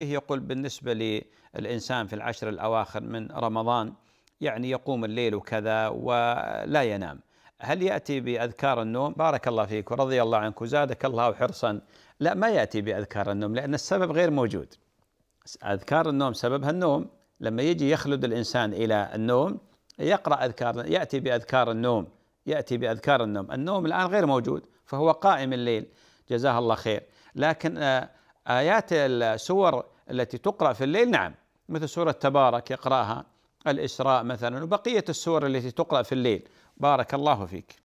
يقول بالنسبة للإنسان في العشر الأواخر من رمضان يعني يقوم الليل وكذا ولا ينام هل يأتي بأذكار النوم بارك الله فيك ورضي الله عنك وزادك الله حرصا لا ما يأتي بأذكار النوم لأن السبب غير موجود أذكار النوم سببها النوم لما يجي يخلد الإنسان إلى النوم يقرأ أذكار يأتي بأذكار النوم يأتي بأذكار النوم النوم الآن غير موجود فهو قائم الليل جزاه الله خير لكن آه، آيات السور التي تقرأ في الليل نعم مثل سورة تبارك يقرأها الإسراء مثلا وبقية السور التي تقرأ في الليل بارك الله فيك